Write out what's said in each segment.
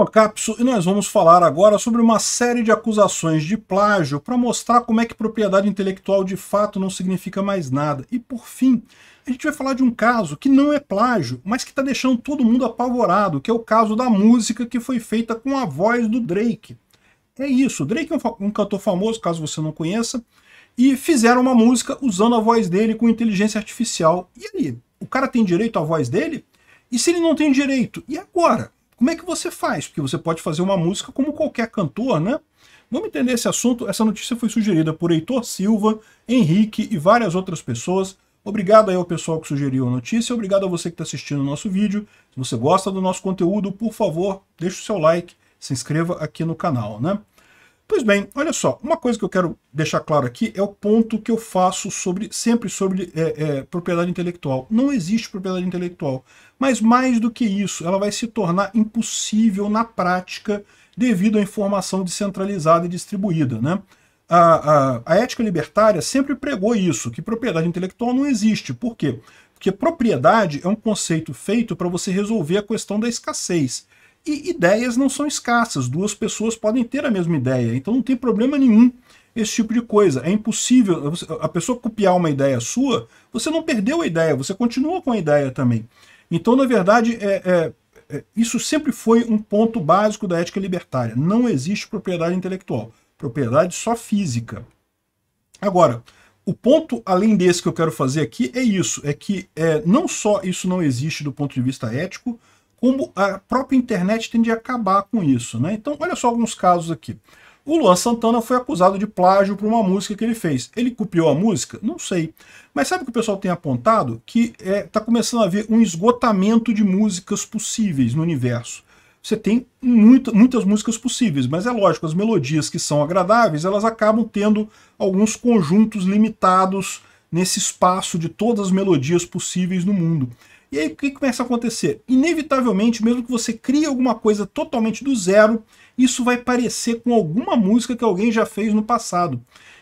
Então, Capso, e nós vamos falar agora sobre uma série de acusações de plágio para mostrar como é que propriedade intelectual de fato não significa mais nada. E por fim, a gente vai falar de um caso que não é plágio, mas que está deixando todo mundo apavorado, que é o caso da música que foi feita com a voz do Drake. É isso, Drake é um, um cantor famoso, caso você não conheça, e fizeram uma música usando a voz dele com inteligência artificial. E aí, o cara tem direito à voz dele? E se ele não tem direito? E agora? Como é que você faz? Porque você pode fazer uma música como qualquer cantor, né? Vamos entender esse assunto. Essa notícia foi sugerida por Heitor Silva, Henrique e várias outras pessoas. Obrigado aí ao pessoal que sugeriu a notícia, obrigado a você que está assistindo o nosso vídeo. Se você gosta do nosso conteúdo, por favor, deixe o seu like, se inscreva aqui no canal, né? Pois bem, olha só, uma coisa que eu quero deixar claro aqui é o ponto que eu faço sobre sempre sobre é, é, propriedade intelectual. Não existe propriedade intelectual, mas mais do que isso, ela vai se tornar impossível na prática devido à informação descentralizada e distribuída. Né? A, a, a ética libertária sempre pregou isso, que propriedade intelectual não existe. Por quê? Porque propriedade é um conceito feito para você resolver a questão da escassez. E ideias não são escassas, duas pessoas podem ter a mesma ideia, então não tem problema nenhum esse tipo de coisa. É impossível a pessoa copiar uma ideia sua, você não perdeu a ideia, você continua com a ideia também. Então, na verdade, é, é, é, isso sempre foi um ponto básico da ética libertária. Não existe propriedade intelectual, propriedade só física. Agora, o ponto além desse que eu quero fazer aqui é isso, é que é, não só isso não existe do ponto de vista ético, como a própria internet tende a acabar com isso. Né? Então, olha só alguns casos aqui. O Luan Santana foi acusado de plágio por uma música que ele fez. Ele copiou a música? Não sei. Mas sabe o que o pessoal tem apontado? Que está é, tá começando a haver um esgotamento de músicas possíveis no universo. Você tem muitas músicas possíveis, mas é lógico, as melodias que são agradáveis, elas acabam tendo alguns conjuntos limitados nesse espaço de todas as melodias possíveis no mundo. E aí o que começa a acontecer? Inevitavelmente, mesmo que você crie alguma coisa totalmente do zero, isso vai parecer com alguma música que alguém já fez no passado.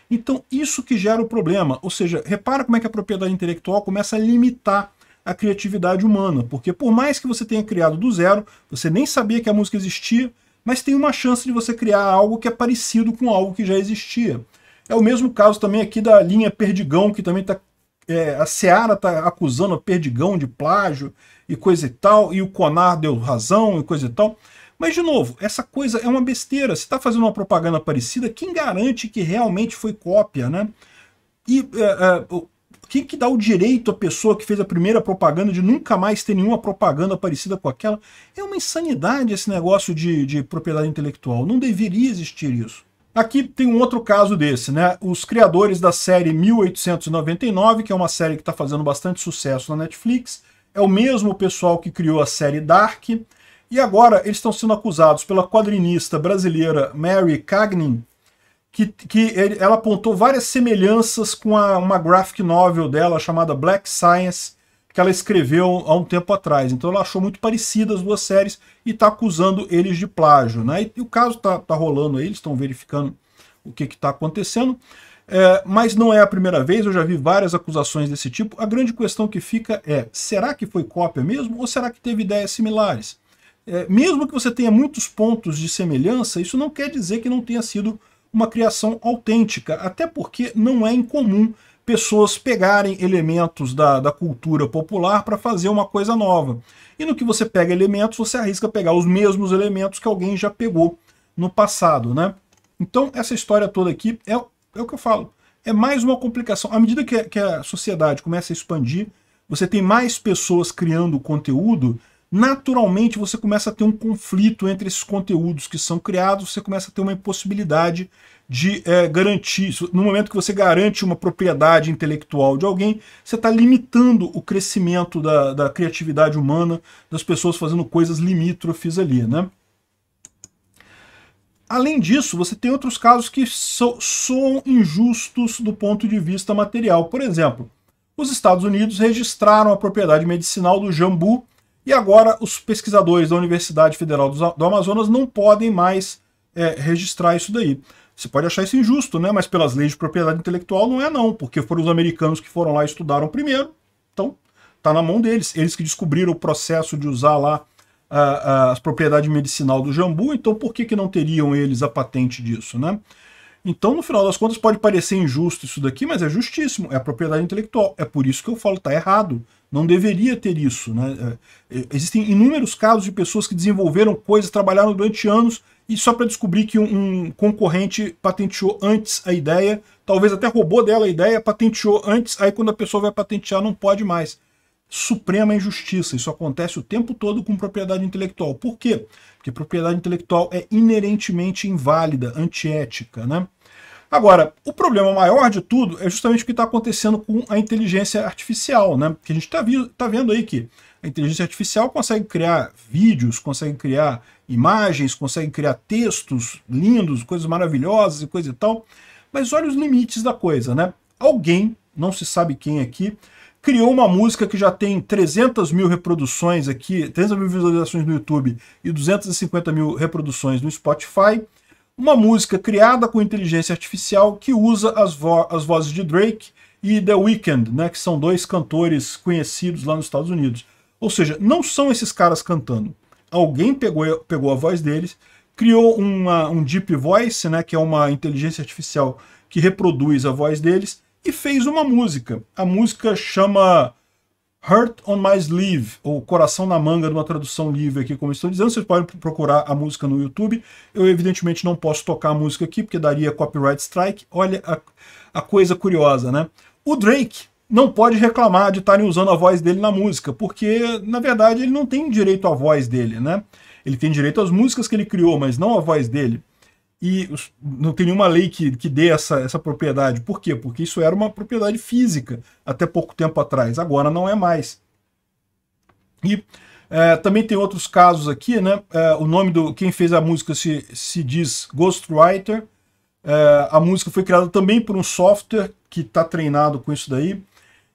Então isso que gera o problema, ou seja, repara como é que a propriedade intelectual começa a limitar a criatividade humana, porque por mais que você tenha criado do zero, você nem sabia que a música existia, mas tem uma chance de você criar algo que é parecido com algo que já existia. É o mesmo caso também aqui da linha Perdigão, que também está. É, a Seara está acusando a Perdigão de plágio e coisa e tal, e o Conar deu razão e coisa e tal. Mas, de novo, essa coisa é uma besteira. Se está fazendo uma propaganda parecida, quem garante que realmente foi cópia, né? E é, é, quem que dá o direito à pessoa que fez a primeira propaganda de nunca mais ter nenhuma propaganda parecida com aquela? É uma insanidade esse negócio de, de propriedade intelectual. Não deveria existir isso. Aqui tem um outro caso desse, né? Os criadores da série 1899, que é uma série que está fazendo bastante sucesso na Netflix, é o mesmo pessoal que criou a série Dark, e agora eles estão sendo acusados pela quadrinista brasileira Mary Cagnin, que, que ele, ela apontou várias semelhanças com a, uma graphic novel dela chamada Black Science, que ela escreveu há um tempo atrás. Então ela achou muito parecidas as duas séries e está acusando eles de plágio. Né? E, o caso está tá rolando aí, eles estão verificando o que está acontecendo. É, mas não é a primeira vez, eu já vi várias acusações desse tipo. A grande questão que fica é, será que foi cópia mesmo ou será que teve ideias similares? É, mesmo que você tenha muitos pontos de semelhança, isso não quer dizer que não tenha sido uma criação autêntica, até porque não é incomum pessoas pegarem elementos da, da cultura popular para fazer uma coisa nova. E no que você pega elementos, você arrisca pegar os mesmos elementos que alguém já pegou no passado, né? Então, essa história toda aqui é, é o que eu falo. É mais uma complicação. À medida que, que a sociedade começa a expandir, você tem mais pessoas criando conteúdo, naturalmente você começa a ter um conflito entre esses conteúdos que são criados, você começa a ter uma impossibilidade de é, garantir. No momento que você garante uma propriedade intelectual de alguém, você está limitando o crescimento da, da criatividade humana, das pessoas fazendo coisas limítrofes ali, né? Além disso, você tem outros casos que so, são injustos do ponto de vista material. Por exemplo, os Estados Unidos registraram a propriedade medicinal do jambu e agora os pesquisadores da Universidade Federal do Amazonas não podem mais é, registrar isso daí. Você pode achar isso injusto, né? Mas pelas leis de propriedade intelectual não é não, porque foram os americanos que foram lá e estudaram primeiro, então tá na mão deles. Eles que descobriram o processo de usar lá as propriedades medicinal do jambu, então por que, que não teriam eles a patente disso, né? Então, no final das contas, pode parecer injusto isso daqui, mas é justíssimo, é a propriedade intelectual. É por isso que eu falo, está errado. Não deveria ter isso. Né? É, é, existem inúmeros casos de pessoas que desenvolveram coisas, trabalharam durante anos e só para descobrir que um, um, concorrente patenteou antes a ideia, talvez até roubou dela a ideia, patenteou antes, aí quando a pessoa vai patentear não pode mais suprema injustiça. Isso acontece o tempo todo com propriedade intelectual. Por quê? Porque propriedade intelectual é inerentemente inválida, antiética, né? Agora, o problema maior de tudo é justamente o que está acontecendo com a inteligência artificial, né? Que a gente está tá vendo aí que a inteligência artificial consegue criar vídeos, consegue criar imagens, consegue criar textos lindos, coisas maravilhosas e coisa e tal. Mas olha os limites da coisa, né? Alguém, não se sabe quem aqui, criou uma música que já tem 300 mil reproduções aqui, 300 mil visualizações no YouTube e 250 mil reproduções no Spotify. Uma música criada com inteligência artificial que usa as, vo as vozes de Drake e The Weeknd, né, que são dois cantores conhecidos lá nos Estados Unidos. Ou seja, não são esses caras cantando. Alguém pegou, pegou a voz deles, criou uma, um Deep Voice, né, que é uma inteligência artificial que reproduz a voz deles, e fez uma música. A música chama Heart on My Sleeve, ou Coração na Manga, numa tradução livre aqui, como estou dizendo. Vocês podem procurar a música no YouTube. Eu, evidentemente, não posso tocar a música aqui, porque daria copyright strike. Olha a, a coisa curiosa, né? O Drake não pode reclamar de estarem usando a voz dele na música, porque, na verdade, ele não tem direito à voz dele, né? Ele tem direito às músicas que ele criou, mas não à voz dele e não tem nenhuma lei que, que dê essa, essa propriedade. Por quê? Porque isso era uma propriedade física até pouco tempo atrás, agora não é mais. E é, também tem outros casos aqui, né? É, o nome do quem fez a música se, se diz Ghostwriter. É, a música foi criada também por um software que está treinado com isso daí.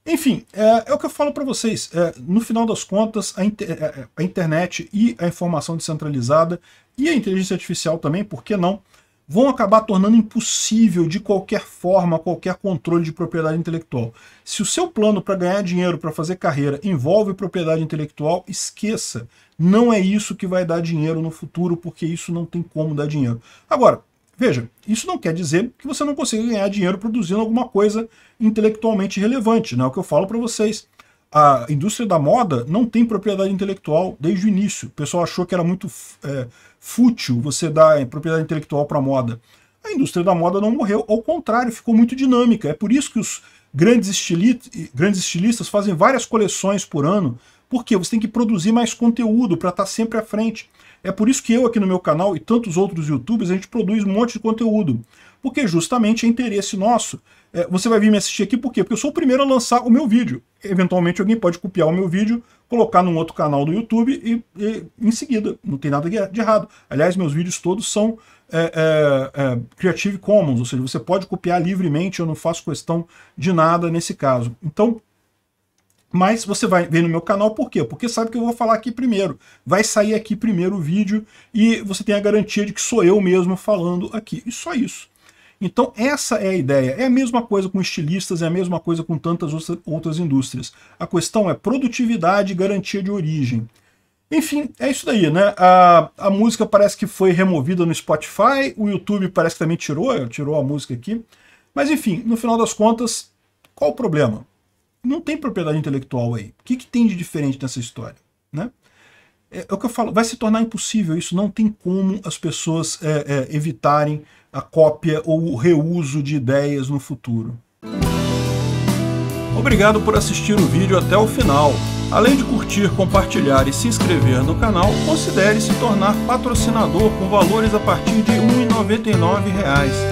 Enfim, é, é o que eu falo para vocês. É, no final das contas, a, inter, é, a internet e a informação descentralizada e a inteligência artificial também, por que não? vão acabar tornando impossível de qualquer forma qualquer controle de propriedade intelectual. Se o seu plano para ganhar dinheiro, para fazer carreira, envolve propriedade intelectual, esqueça. Não é isso que vai dar dinheiro no futuro, porque isso não tem como dar dinheiro. Agora, veja, isso não quer dizer que você não consiga ganhar dinheiro produzindo alguma coisa intelectualmente relevante, não né? é o que eu falo para vocês a indústria da moda não tem propriedade intelectual desde o início. O pessoal achou que era muito é, fútil você dar é, propriedade intelectual para moda. A indústria da moda não morreu, ao contrário, ficou muito dinâmica. É por isso que os grandes, estilistas fazem várias coleções por ano por quê? Você tem que produzir mais conteúdo para estar tá sempre à frente. É por isso que eu aqui no meu canal e tantos outros youtubers, a gente produz um monte de conteúdo. Porque justamente é interesse nosso. É, você vai vir me assistir aqui por quê? Porque eu sou o primeiro a lançar o meu vídeo. Eventualmente alguém pode copiar o meu vídeo, colocar num outro canal do YouTube e, e em seguida. Não tem nada de errado. Aliás, meus vídeos todos são é, é, é, Creative Commons, ou seja, você pode copiar livremente, eu não faço questão de nada nesse caso. Então, mas você vai ver no meu canal por quê? Porque sabe que eu vou falar aqui primeiro. Vai sair aqui primeiro o vídeo e você tem a garantia de que sou eu mesmo falando aqui. E só isso. Então essa é a ideia. É a mesma coisa com estilistas, é a mesma coisa com tantas outras indústrias. A questão é produtividade e garantia de origem. Enfim, é isso daí, né? A, a música parece que foi removida no Spotify, o YouTube parece que também tirou, tirou a música aqui. Mas enfim, no final das contas, qual o problema? não tem propriedade intelectual aí. O que, que tem de diferente nessa história? Né? É, é, o que eu falo, vai se tornar impossível isso, não tem como as pessoas é, é, evitarem a cópia ou o reuso de ideias no futuro. Obrigado por assistir o vídeo até o final. Além de curtir, compartilhar e se inscrever no canal, considere se tornar patrocinador com valores a partir de R$ 1,99